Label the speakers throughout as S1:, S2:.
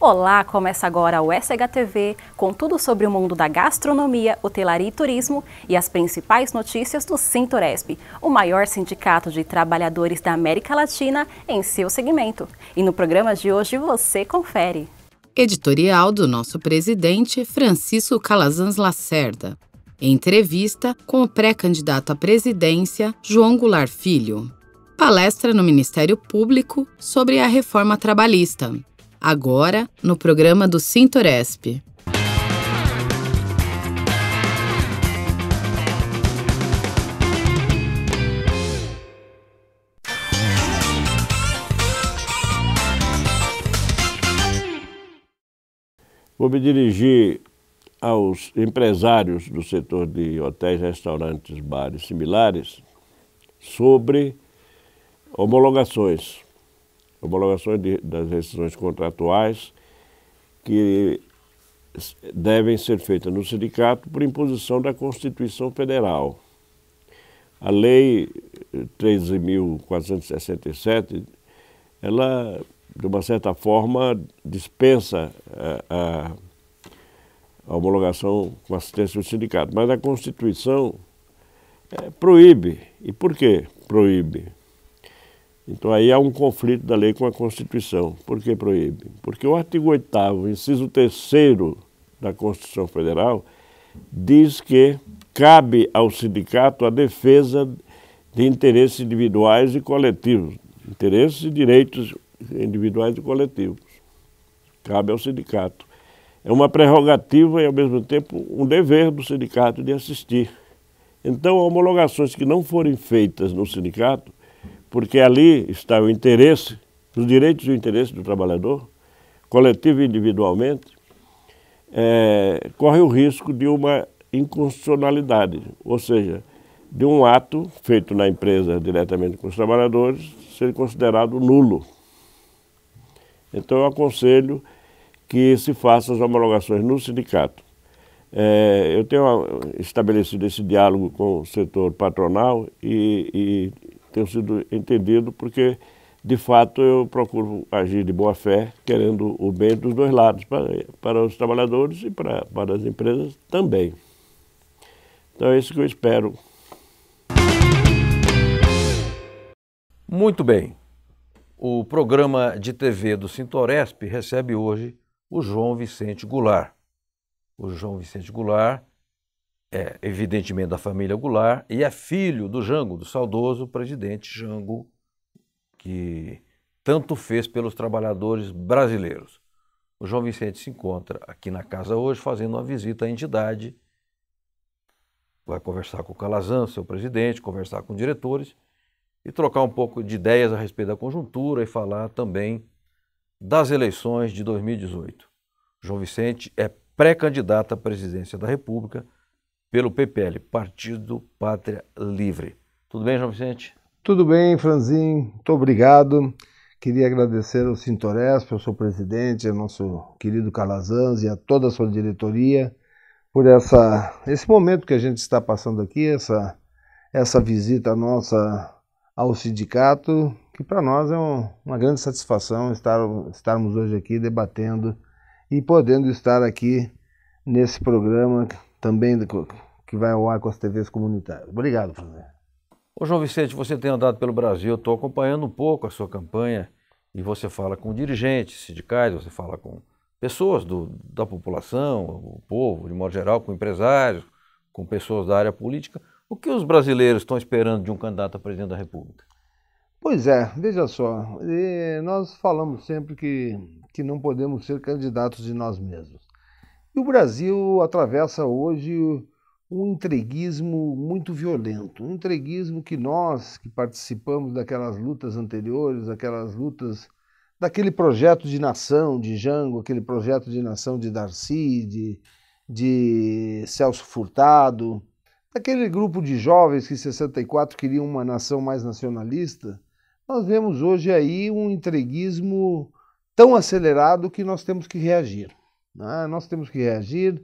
S1: Olá, começa agora o SHTV com tudo sobre o mundo da gastronomia, hotelaria e turismo e as principais notícias do Sintoresp, o maior sindicato de trabalhadores da América Latina em seu segmento. E no programa de hoje você confere. Editorial do nosso presidente Francisco Calazans Lacerda. Entrevista com o pré-candidato à presidência João Goulart Filho. Palestra no Ministério Público sobre a reforma trabalhista agora no programa do Sintoresp.
S2: Vou me dirigir aos empresários do setor de hotéis, restaurantes, bares similares sobre homologações homologações de, das rescisões contratuais que devem ser feitas no sindicato por imposição da Constituição Federal. A Lei 13.467, eh, ela, de uma certa forma, dispensa eh, a, a homologação com assistência do sindicato, mas a Constituição é, proíbe. E por que proíbe? Então aí há um conflito da lei com a Constituição. Por que proíbe? Porque o artigo 8 inciso 3 da Constituição Federal diz que cabe ao sindicato a defesa de interesses individuais e coletivos, interesses e direitos individuais e coletivos. Cabe ao sindicato. É uma prerrogativa e, ao mesmo tempo, um dever do sindicato de assistir. Então, homologações que não forem feitas no sindicato porque ali está o interesse, os direitos e o interesse do trabalhador, coletivo e individualmente, é, corre o risco de uma inconstitucionalidade, ou seja, de um ato feito na empresa diretamente com os trabalhadores ser considerado nulo. Então eu aconselho que se façam as homologações no sindicato. É, eu tenho estabelecido esse diálogo com o setor patronal e, e tenho sido entendido, porque de fato eu procuro agir de boa fé, querendo o bem dos dois lados, para, para os trabalhadores e para, para as empresas também. Então é isso que eu espero.
S3: Muito bem. O programa de TV do Sintoresp recebe hoje o João Vicente Goulart. O João Vicente Goulart é, evidentemente, da família Goulart, e é filho do Jango, do saudoso presidente Jango, que tanto fez pelos trabalhadores brasileiros. O João Vicente se encontra aqui na casa hoje fazendo uma visita à entidade, vai conversar com o Calazan, seu presidente, conversar com diretores e trocar um pouco de ideias a respeito da conjuntura e falar também das eleições de 2018. João Vicente é pré-candidato à presidência da República pelo PPL, Partido Pátria Livre. Tudo bem, João Vicente?
S4: Tudo bem, Franzinho Muito obrigado. Queria agradecer ao Sintoresp, ao seu presidente, ao nosso querido Calazans e a toda a sua diretoria por essa, esse momento que a gente está passando aqui, essa, essa visita nossa ao sindicato, que para nós é um, uma grande satisfação estar, estarmos hoje aqui debatendo e podendo estar aqui nesse programa também que vai ao ar com as TVs comunitárias. Obrigado, Professor.
S3: Ô João Vicente, você tem andado pelo Brasil, estou acompanhando um pouco a sua campanha e você fala com dirigentes sindicais, você fala com pessoas do, da população, o povo, de modo geral, com empresários, com pessoas da área política. O que os brasileiros estão esperando de um candidato a presidente da República?
S4: Pois é, veja só, eh, nós falamos sempre que, que não podemos ser candidatos de nós mesmos. E o Brasil atravessa hoje um entreguismo muito violento, um entreguismo que nós, que participamos daquelas lutas anteriores, daquelas lutas, daquele projeto de nação de Jango, aquele projeto de nação de Darcy, de, de Celso Furtado, daquele grupo de jovens que em 64 queriam uma nação mais nacionalista, nós vemos hoje aí um entreguismo tão acelerado que nós temos que reagir. Né? Nós temos que reagir.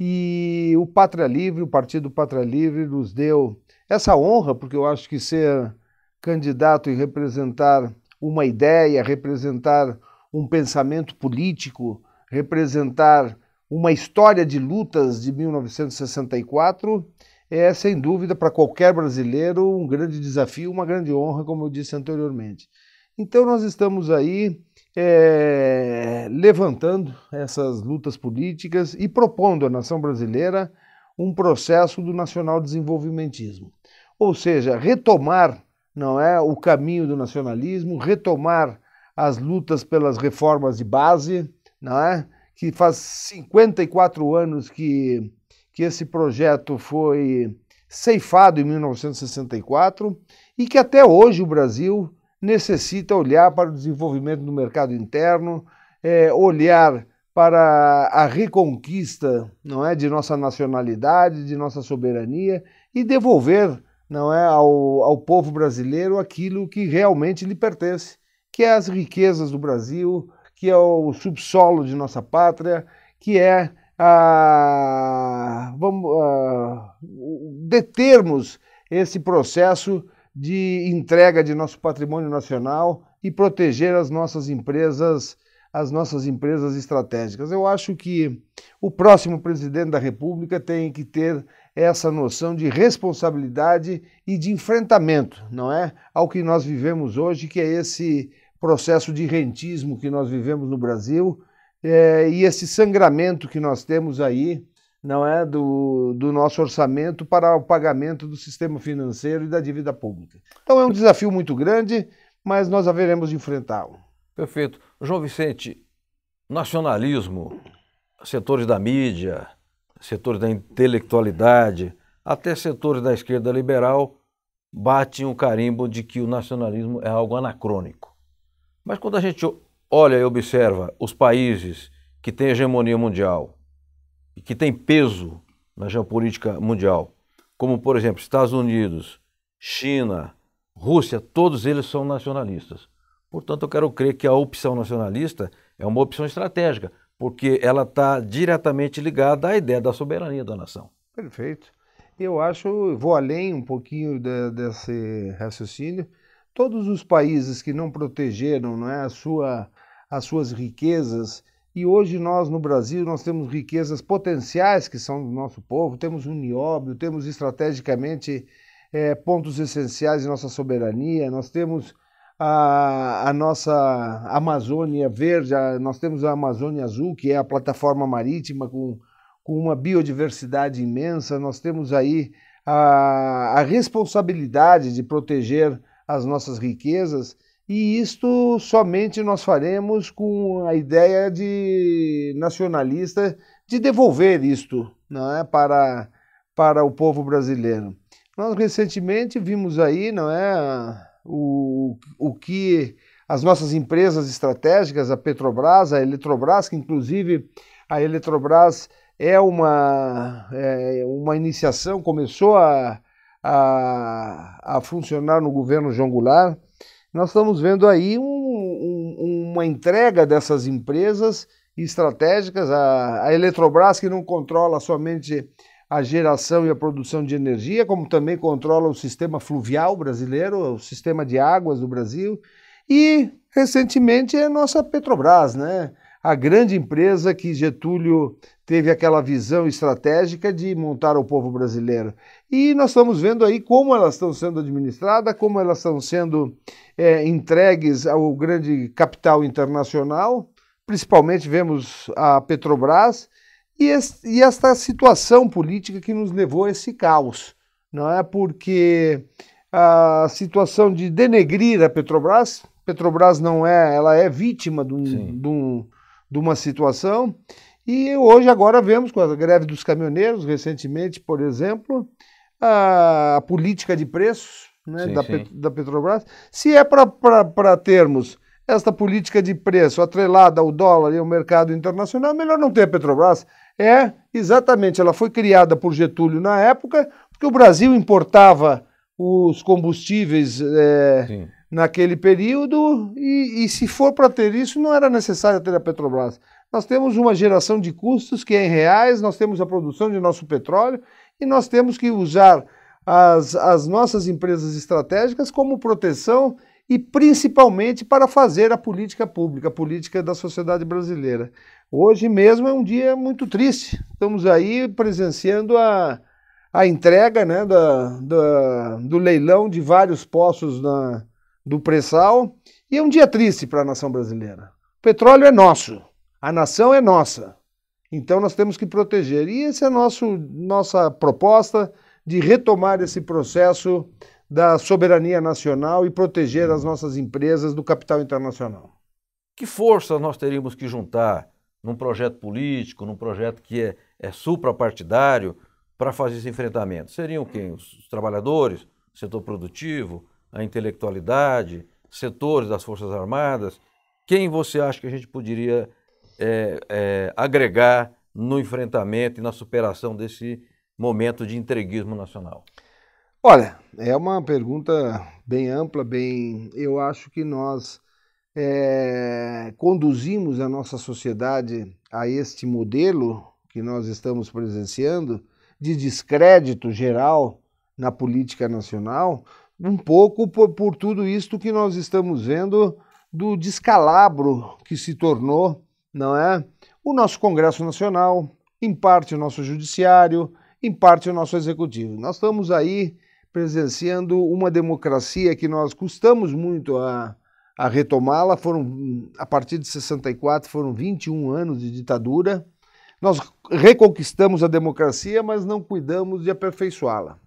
S4: E o Pátria Livre, o Partido Pátria Livre, nos deu essa honra, porque eu acho que ser candidato e representar uma ideia, representar um pensamento político, representar uma história de lutas de 1964 é, sem dúvida, para qualquer brasileiro, um grande desafio, uma grande honra, como eu disse anteriormente. Então, nós estamos aí é, levantando essas lutas políticas e propondo à nação brasileira um processo do nacional desenvolvimentismo. Ou seja, retomar não é o caminho do nacionalismo, retomar as lutas pelas reformas de base, não é? que faz 54 anos que, que esse projeto foi ceifado em 1964 e que até hoje o Brasil necessita olhar para o desenvolvimento do mercado interno, é, olhar para a reconquista, não é, de nossa nacionalidade, de nossa soberania e devolver, não é, ao, ao povo brasileiro aquilo que realmente lhe pertence, que é as riquezas do Brasil, que é o subsolo de nossa pátria, que é a, vamos, a, determos esse processo de entrega de nosso patrimônio nacional e proteger as nossas empresas as nossas empresas estratégicas. Eu acho que o próximo presidente da República tem que ter essa noção de responsabilidade e de enfrentamento, não é? Ao que nós vivemos hoje, que é esse processo de rentismo que nós vivemos no Brasil é, e esse sangramento que nós temos aí, não é? Do, do nosso orçamento para o pagamento do sistema financeiro e da dívida pública. Então é um desafio muito grande, mas nós haveremos de enfrentá-lo.
S3: Perfeito. João Vicente, nacionalismo, setores da mídia, setores da intelectualidade, até setores da esquerda liberal batem o carimbo de que o nacionalismo é algo anacrônico. Mas quando a gente olha e observa os países que têm hegemonia mundial e que têm peso na geopolítica mundial, como por exemplo Estados Unidos, China, Rússia, todos eles são nacionalistas. Portanto, eu quero crer que a opção nacionalista é uma opção estratégica, porque ela está diretamente ligada à ideia da soberania da nação.
S4: Perfeito. Eu acho, vou além um pouquinho de, desse raciocínio. Todos os países que não protegeram não é, a sua, as suas riquezas, e hoje nós no Brasil nós temos riquezas potenciais que são do nosso povo, temos o nióbio, temos estrategicamente é, pontos essenciais de nossa soberania, nós temos a, a nossa Amazônia Verde, a, nós temos a Amazônia Azul, que é a plataforma marítima com, com uma biodiversidade imensa, nós temos aí a, a responsabilidade de proteger as nossas riquezas. E isto somente nós faremos com a ideia de nacionalista de devolver isto não é, para, para o povo brasileiro. Nós recentemente vimos aí não é, o, o que as nossas empresas estratégicas, a Petrobras, a Eletrobras, que inclusive a Eletrobras é uma, é uma iniciação, começou a, a, a, funcionar no governo João Goulart. Nós estamos vendo aí um, um, uma entrega dessas empresas estratégicas, a, a Eletrobras, que não controla somente a geração e a produção de energia, como também controla o sistema fluvial brasileiro, o sistema de águas do Brasil, e recentemente é a nossa Petrobras, né? A grande empresa que Getúlio teve aquela visão estratégica de montar o povo brasileiro. E nós estamos vendo aí como elas estão sendo administradas, como elas estão sendo é, entregues ao grande capital internacional. Principalmente vemos a Petrobras, e, este, e esta situação política que nos levou a esse caos. Não é porque a situação de denegrir a Petrobras, Petrobras não é, ela é vítima de, um, de, um, de uma situação. E hoje agora vemos com a greve dos caminhoneiros, recentemente, por exemplo, a, política de preços né, sim, da, sim. Pet, da, Petrobras. Se é para termos esta política de preço atrelada ao dólar e ao mercado internacional, é melhor não ter a Petrobras. É, exatamente. Ela foi criada por Getúlio na época, porque o Brasil importava os combustíveis é, naquele período, e, e se for para ter isso, não era necessário ter a Petrobras. Nós temos uma geração de custos que é em reais, nós temos a produção de nosso petróleo e nós temos que usar as, as nossas empresas estratégicas como proteção e principalmente para fazer a política pública, a política da sociedade brasileira. Hoje mesmo é um dia muito triste. Estamos aí presenciando a, a entrega né, da, da do leilão de vários poços na, do pré-sal e é um dia triste para a nação brasileira. O petróleo é nosso, a nação é nossa. Então nós temos que proteger. E essa é a nossa proposta de retomar esse processo da soberania nacional e proteger as nossas empresas do capital internacional.
S3: Que força nós teríamos que juntar num projeto político, num projeto que é, é suprapartidário, para fazer esse enfrentamento? Seriam quem? Os trabalhadores, o setor produtivo, a intelectualidade, setores das Forças Armadas? Quem você acha que a gente poderia é, é, agregar no enfrentamento e na superação desse momento de entreguismo nacional?
S4: Olha, é uma pergunta bem ampla, bem. Eu acho que nós é, conduzimos a nossa sociedade a este modelo que nós estamos presenciando de descrédito geral na política nacional, um pouco por, por tudo isto que nós estamos vendo do descalabro que se tornou, não é? O nosso Congresso Nacional, em parte o nosso judiciário, em parte o nosso executivo. Nós estamos aí presenciando uma democracia que nós custamos muito a, a retomá-la. Foram, a partir de 64, foram 21 anos de ditadura. Nós reconquistamos a democracia, mas não cuidamos de aperfeiçoá-la.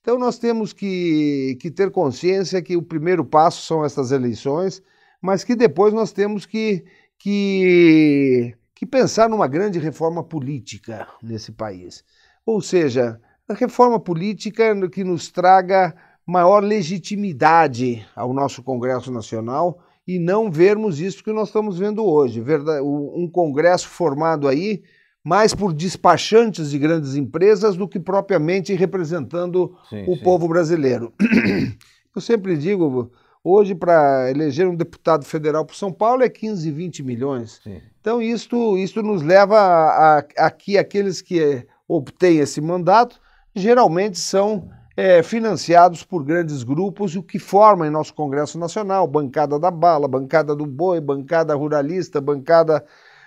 S4: Então nós temos que, que ter consciência que o primeiro passo são estas eleições, mas que depois nós temos que, que, que pensar numa grande reforma política nesse país. Ou seja, a reforma política é que nos traga maior legitimidade ao nosso Congresso Nacional e não vermos isso que nós estamos vendo hoje. Um Congresso formado aí mais por despachantes de grandes empresas do que propriamente representando sim, o sim. povo brasileiro. Eu sempre digo, hoje para eleger um deputado federal para São Paulo é 15, 20 milhões. Sim. Então isto, isto nos leva a, a, a que aqueles que obtêm esse mandato geralmente são é, financiados por grandes grupos, o que forma em nosso Congresso Nacional, bancada da bala, bancada do boi, bancada ruralista, bancada,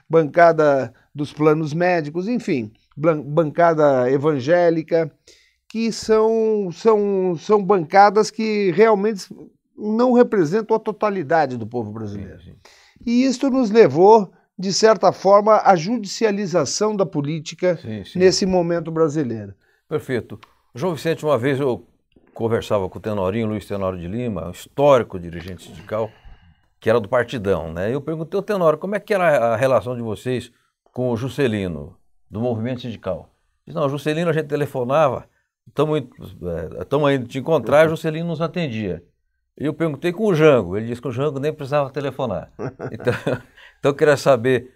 S4: bancada dos planos médicos, enfim, bancada evangélica, que são, são, são bancadas que realmente não representam a totalidade do povo brasileiro. E isso nos levou, de certa forma, à judicialização da política sim, sim. nesse momento brasileiro.
S3: Perfeito. João Vicente, uma vez eu conversava com o Tenorinho Luiz Tenório de Lima, um histórico dirigente sindical, que era do Partidão, né? Eu perguntei ao Tenório como é que era a relação de vocês com o Juscelino, do movimento sindical. Disse, não, Juscelino a gente telefonava, estamos é, indo te encontrar, Juscelino nos atendia. E eu perguntei com o Jango, ele disse que o Jango nem precisava telefonar. Então, então eu queria saber,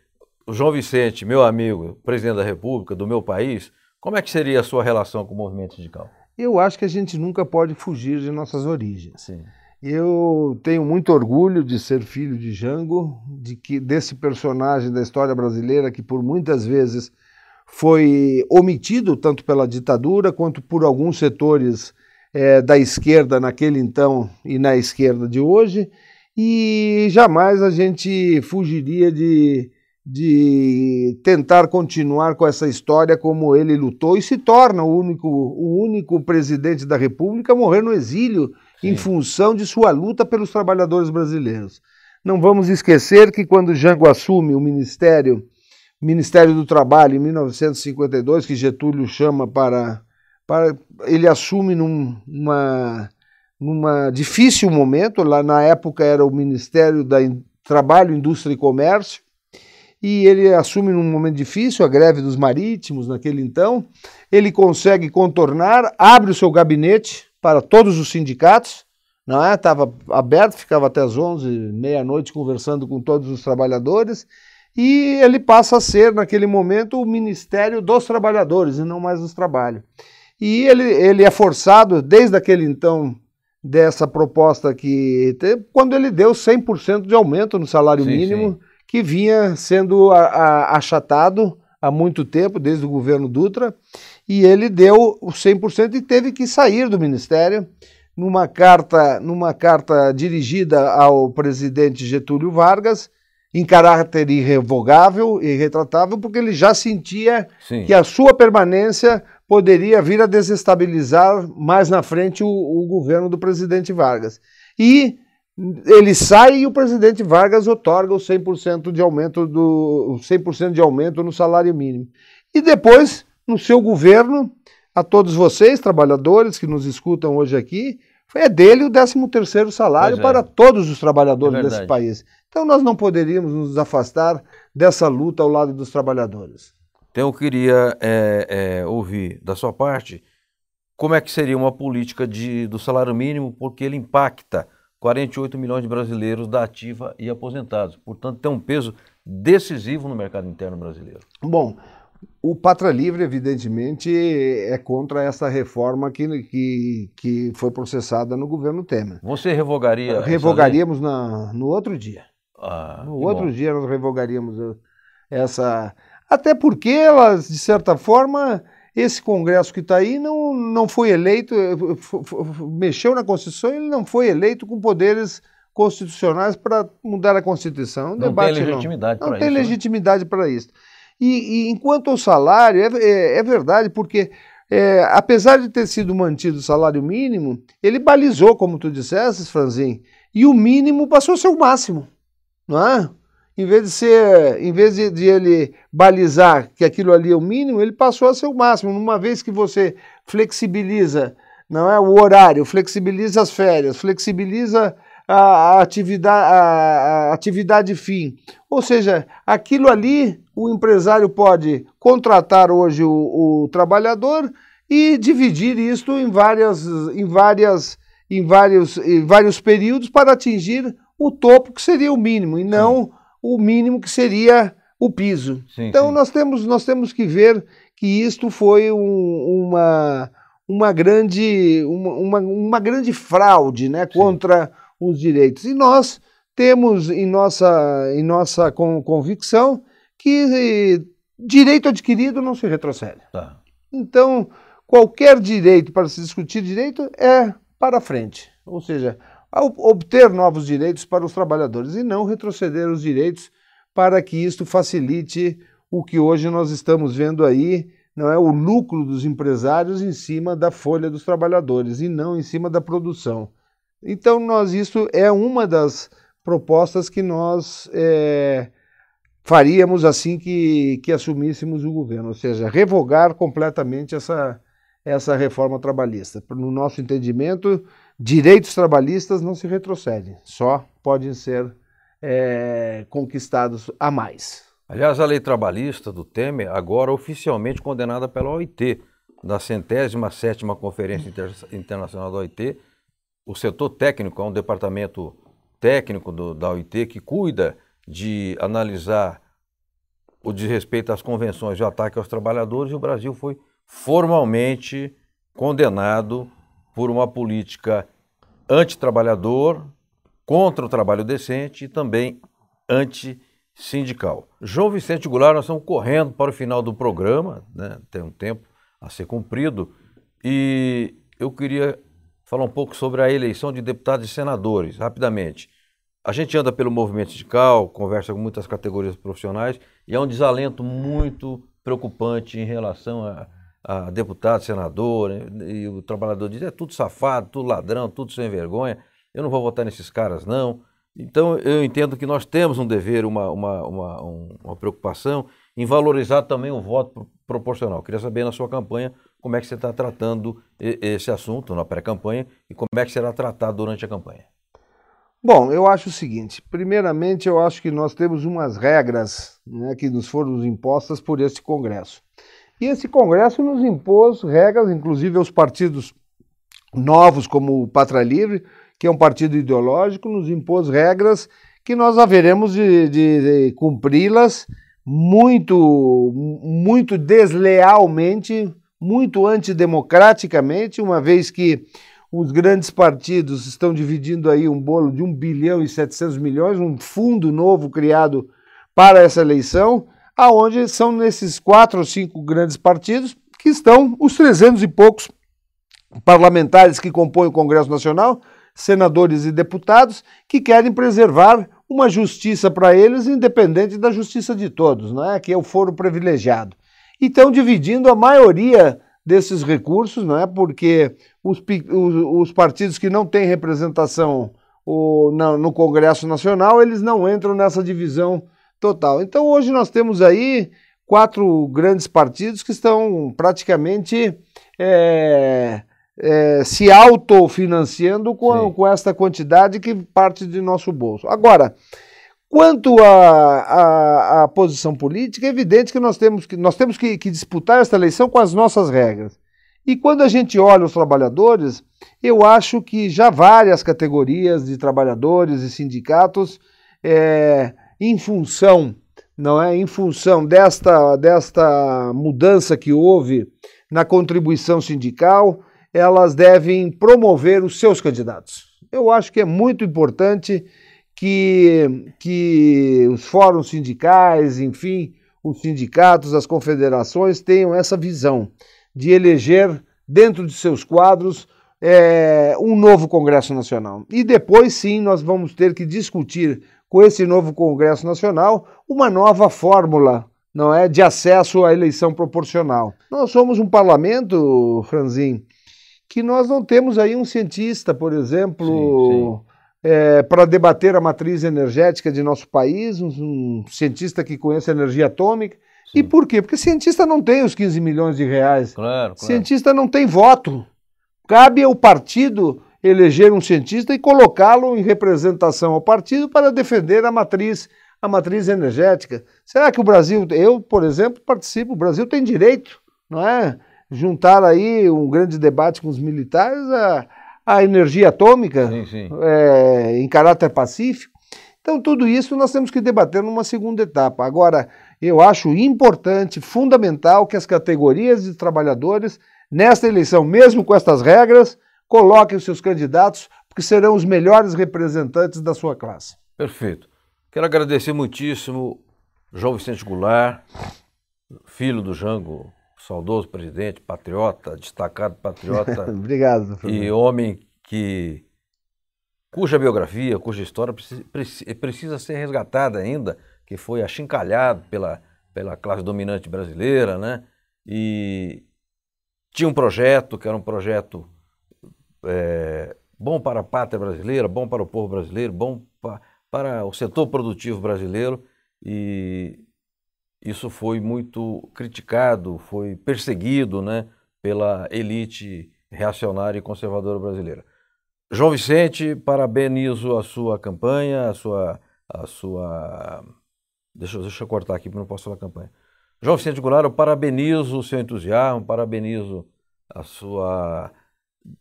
S3: o João Vicente, meu amigo, presidente da República, do meu país, como é que seria a sua relação com o movimento sindical?
S4: Eu acho que a gente nunca pode fugir de nossas origens. Sim. Eu tenho muito orgulho de ser filho de Jango, de que desse personagem da história brasileira que por muitas vezes foi omitido tanto pela ditadura quanto por alguns setores é, da esquerda naquele então e na esquerda de hoje, e jamais a gente fugiria de de tentar continuar com essa história como ele lutou e se torna o único, o único presidente da República a morrer no exílio Sim. em função de sua luta pelos trabalhadores brasileiros. Não vamos esquecer que quando Jango assume o ministério, Ministério do Trabalho em 1952, que Getúlio chama para, para ele assume num, numa numa difícil momento, lá na época era o Ministério da Trabalho, Indústria e Comércio e ele assume num momento difícil a greve dos marítimos naquele então. Ele consegue contornar, abre o seu gabinete para todos os sindicatos, não é? Estava aberto, ficava até as 11, meia-noite conversando com todos os trabalhadores e ele passa a ser naquele momento o Ministério dos Trabalhadores e não mais dos Trabalho. E ele, ele é forçado desde aquele então dessa proposta que quando ele deu 100% de aumento no salário sim, mínimo. Sim que vinha sendo a, a, achatado há muito tempo, desde o governo Dutra, e ele deu o 100% e teve que sair do ministério numa carta, numa carta dirigida ao presidente Getúlio Vargas, em caráter irrevogável e retratável, porque ele já sentia Sim. que a sua permanência poderia vir a desestabilizar mais na frente o, o governo do presidente Vargas. E ele sai e o presidente Vargas otorga o 100% de aumento do 100% de aumento no salário mínimo. E depois, no seu governo, a todos vocês, trabalhadores que nos escutam hoje aqui, é dele o 13º salário é. para todos os trabalhadores é desse país. Então nós não poderíamos nos afastar dessa luta ao lado dos trabalhadores.
S3: Então eu queria é, é, ouvir da sua parte como é que seria uma política de, do salário mínimo, porque ele impacta 48 milhões de brasileiros da ativa e aposentados. Portanto, tem um peso decisivo no mercado interno brasileiro.
S4: Bom, o Patra Livre, evidentemente, é contra essa reforma que, que, que foi processada no governo Temer. Você revogaria? Revogaríamos na, no outro dia. Ah, no outro bom. dia nós revogaríamos eh, essa. Até porque elas, de certa forma, esse Congresso que está aí não, não foi eleito, eh, mexeu na Constituição, ele não foi eleito com poderes constitucionais para mudar a Constituição. Um não debate, tem legitimidade para isso. Não tem né? legitimidade para isso. E, e, enquanto ao salário, é, é, é verdade, porque é, apesar de ter sido mantido o salário mínimo, ele balizou, como tu disseste, Franzin, e o mínimo passou a ser o máximo. Não é? em vez de ser, em vez de, de, ele balizar que aquilo ali é o mínimo, ele passou a ser o máximo. Uma vez que você flexibiliza, não é o horário, flexibiliza as férias, flexibiliza a, a atividade, a, a atividade fim. Ou seja, aquilo ali o empresário pode contratar hoje o, o trabalhador e dividir isto em várias, em várias, em vários, em vários períodos para atingir o topo que seria o mínimo e não é o mínimo que seria o piso. Sim, então sim. nós temos nós temos que ver que isto foi um, uma uma grande uma, uma, uma, grande fraude, né, contra sim. os direitos. E nós temos em nossa em nossa convicção que eh, direito adquirido não se retrocede. Tá. Então, qualquer direito para se discutir direito é para frente. Ou seja, a obter novos direitos para os trabalhadores e não retroceder os direitos para que isto facilite o que hoje nós estamos vendo aí, não é o lucro dos empresários em cima da folha dos trabalhadores e não em cima da produção. Então nós isso é uma das propostas que nós é, faríamos assim que, que assumíssemos o governo, ou seja, revogar completamente essa, essa reforma trabalhista. No nosso entendimento, direitos trabalhistas não se retrocedem, só podem ser é, conquistados a mais.
S3: Aliás, a lei trabalhista do Temer, agora oficialmente condenada pela OIT, Na centésima sétima Conferência Inter Internacional da OIT, o setor técnico é um departamento técnico do, da OIT que cuida de analisar o desrespeito às convenções de ataque aos trabalhadores e o Brasil foi formalmente condenado por uma política antitrabalhador, contra o trabalho decente e também antissindical. João Vicente Goulart, nós estamos correndo para o final do programa, né? tem um tempo a ser cumprido, e eu queria falar um pouco sobre a eleição de deputados e senadores, rapidamente. A gente anda pelo movimento sindical, conversa com muitas categorias profissionais, e há é um desalento muito preocupante em relação a, a deputado, senador, e o trabalhador diz: é tudo safado, tudo ladrão, tudo sem vergonha, eu não vou votar nesses caras, não. Então, eu entendo que nós temos um dever, uma, uma, uma, uma preocupação em valorizar também o voto proporcional. Eu queria saber na sua campanha como é que você está tratando esse assunto na pré-campanha e como é que será tratado durante a campanha.
S4: Bom, eu acho o seguinte: primeiramente, eu acho que nós temos umas regras né, que nos foram impostas por este Congresso. E esse Congresso nos impôs regras, inclusive aos partidos novos, como o Pátria Livre, que é um partido ideológico, nos impôs regras que nós haveremos de, de, de cumpri-las muito, muito deslealmente, muito antidemocraticamente, uma vez que os grandes partidos estão dividindo aí um bolo de 1 bilhão e 700 milhões, um fundo novo criado para essa eleição, aonde são nesses quatro ou cinco grandes partidos que estão os 300 e poucos parlamentares que compõem o Congresso Nacional, senadores e deputados, que querem preservar uma justiça para eles independente da justiça de todos, é? que é o foro privilegiado. E estão dividindo a maioria desses recursos, não é? porque os, os, os partidos que não têm representação o, na, no Congresso Nacional, eles não entram nessa divisão Total. Então hoje nós temos aí quatro grandes partidos que estão praticamente é, é, se autofinanciando com, com esta quantidade que parte de nosso bolso. Agora, quanto à posição política, é evidente que nós temos, que, nós temos que, que disputar esta eleição com as nossas regras. E quando a gente olha os trabalhadores, eu acho que já várias categorias de trabalhadores e sindicatos é, em função, não é, em função desta, desta mudança que houve na contribuição sindical, elas devem promover os seus candidatos. Eu acho que é muito importante que, que os fóruns sindicais, enfim, os sindicatos, as confederações tenham essa visão de eleger dentro de seus quadros é, um novo Congresso Nacional. E depois sim nós vamos ter que discutir com esse novo Congresso Nacional, uma nova fórmula não é de acesso à eleição proporcional. Nós somos um parlamento, Franzin, que nós não temos aí um cientista, por exemplo, é, para debater a matriz energética de nosso país, um, cientista que conheça energia atômica. Sim. E por quê? Porque cientista não tem os 15 milhões de reais. Claro, claro. Cientista não tem voto. Cabe ao partido eleger um cientista e colocá-lo em representação ao partido para defender a matriz, a matriz energética. Será que o Brasil, eu, por exemplo, participo, o Brasil tem direito, não é? Juntar aí um grande debate com os militares a, a energia atômica sim, sim. É, em caráter pacífico. Então, tudo isso nós temos que debater numa segunda etapa. Agora, eu acho importante, fundamental, que as categorias de trabalhadores, nesta eleição, mesmo com estas regras, Coloquem os seus candidatos, porque serão os melhores representantes da sua classe.
S3: Perfeito. Quero agradecer muitíssimo João Vicente Goulart, filho do Jango, saudoso presidente, patriota, destacado patriota. Obrigado, professor. E homem que cuja biografia, cuja história precisa, ser resgatada ainda, que foi achincalhado pela, pela classe dominante brasileira, né? E tinha um projeto que era um projeto é, bom para a pátria brasileira, bom para o povo brasileiro, bom pa, para o setor produtivo brasileiro e isso foi muito criticado, foi perseguido né, pela elite reacionária e conservadora brasileira. João Vicente, parabenizo a sua campanha, a sua. A sua... Deixa, deixa eu cortar aqui para não posso falar campanha. João Vicente Goulart, eu parabenizo o seu entusiasmo, parabenizo a sua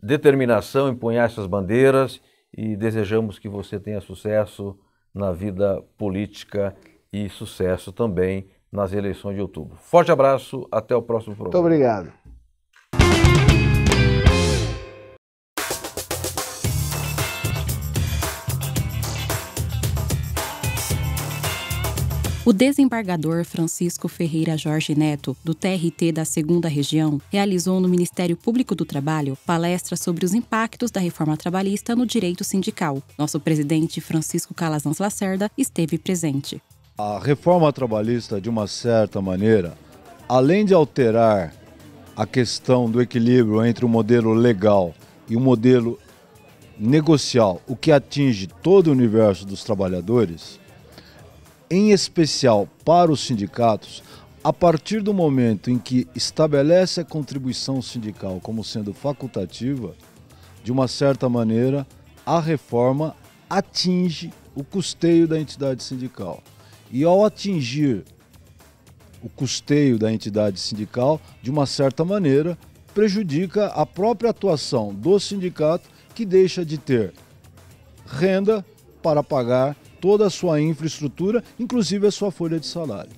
S3: determinação em punhar essas bandeiras e desejamos que você tenha sucesso na vida política e sucesso também nas eleições de outubro. Forte abraço, até o próximo programa. Muito
S4: obrigado.
S1: O desembargador Francisco Ferreira Jorge Neto, do TRT da 2 Região, realizou no Ministério Público do Trabalho palestra sobre os impactos da reforma trabalhista no direito sindical. Nosso presidente Francisco Calazans Lacerda esteve presente.
S5: A reforma trabalhista, de uma certa maneira, além de alterar a questão do equilíbrio entre o modelo legal e o modelo negocial, o que atinge todo o universo dos trabalhadores, em especial para os sindicatos, a partir do momento em que estabelece a contribuição sindical como sendo facultativa, de uma certa maneira, a reforma atinge o custeio da entidade sindical. E ao atingir o custeio da entidade sindical, de uma certa maneira, prejudica a própria atuação do sindicato, que deixa de ter renda para pagar toda a sua infraestrutura, inclusive a sua folha de salário.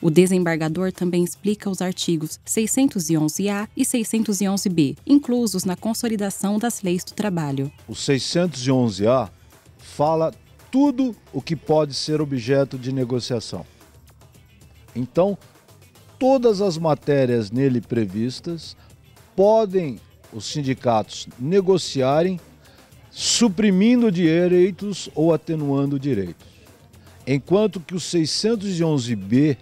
S1: O desembargador também explica os artigos 611-A e 611-B, inclusos na consolidação das leis do trabalho.
S5: O 611-A fala tudo o que pode ser objeto de negociação. Então, todas as matérias nele previstas podem os sindicatos negociarem suprimindo direitos ou atenuando direitos. Enquanto que o 611B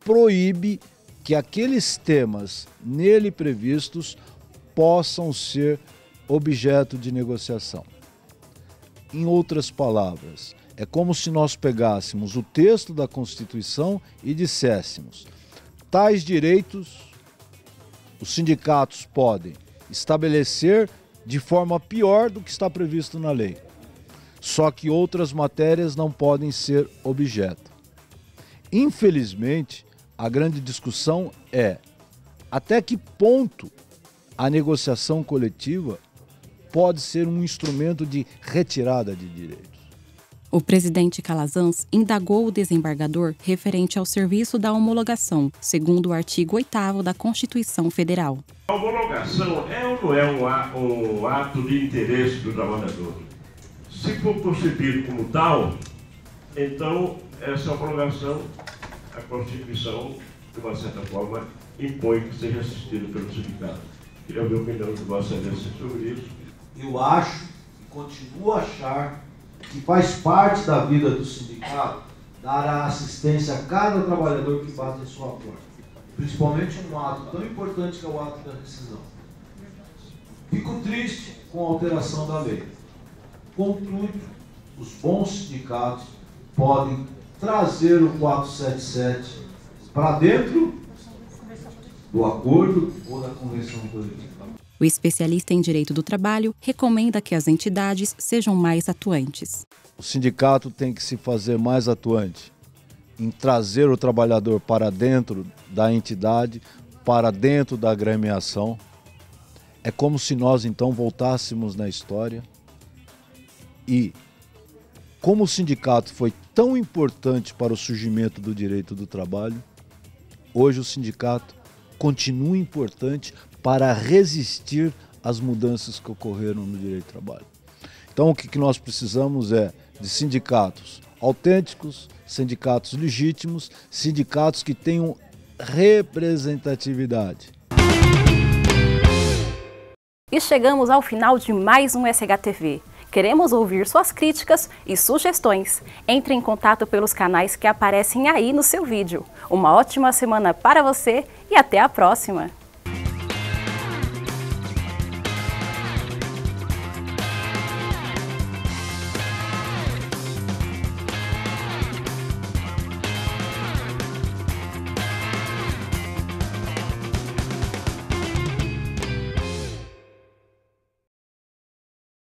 S5: proíbe que aqueles temas nele previstos possam ser objeto de negociação. Em outras palavras, é como se nós pegássemos o texto da Constituição e disséssemos: tais direitos os sindicatos podem estabelecer de forma pior do que está previsto na lei. Só que outras matérias não podem ser objeto. Infelizmente, a grande discussão é até que ponto a negociação coletiva pode ser um instrumento de retirada de direitos.
S1: O presidente Calazans indagou o desembargador referente ao serviço da homologação, segundo o artigo 8 da Constituição Federal. A
S2: homologação é ou não é um, ato de interesse do trabalhador? Se for concebido como tal, então essa homologação, a Constituição, de uma certa forma, impõe que seja assistida pelo sindicato. Queria ouvir a opinião de Vossa Excelência sobre isso. Eu acho e continuo a achar
S5: que faz parte da vida do sindicato, dará assistência a cada trabalhador que bate em sua porta. Principalmente um ato tão importante que é o ato da rescisão. Fico triste com a alteração da lei. Contudo, os bons sindicatos podem trazer o 477 para dentro do acordo ou da convenção coletiva.
S1: O especialista em direito do trabalho recomenda que as entidades sejam mais atuantes.
S5: O sindicato tem que se fazer mais atuante em trazer o trabalhador para dentro da entidade, para dentro da agremiação. É como se nós então voltássemos na história e como o sindicato foi tão importante para o surgimento do direito do trabalho, hoje o sindicato continua importante para resistir às mudanças que ocorreram no direito do trabalho. Então, o que nós precisamos é de sindicatos autênticos, sindicatos legítimos, sindicatos que tenham representatividade.
S1: E chegamos ao final de mais um SHTV. Queremos ouvir suas críticas e sugestões. Entre em contato pelos canais que aparecem aí no seu vídeo. Uma ótima semana para você e até a próxima!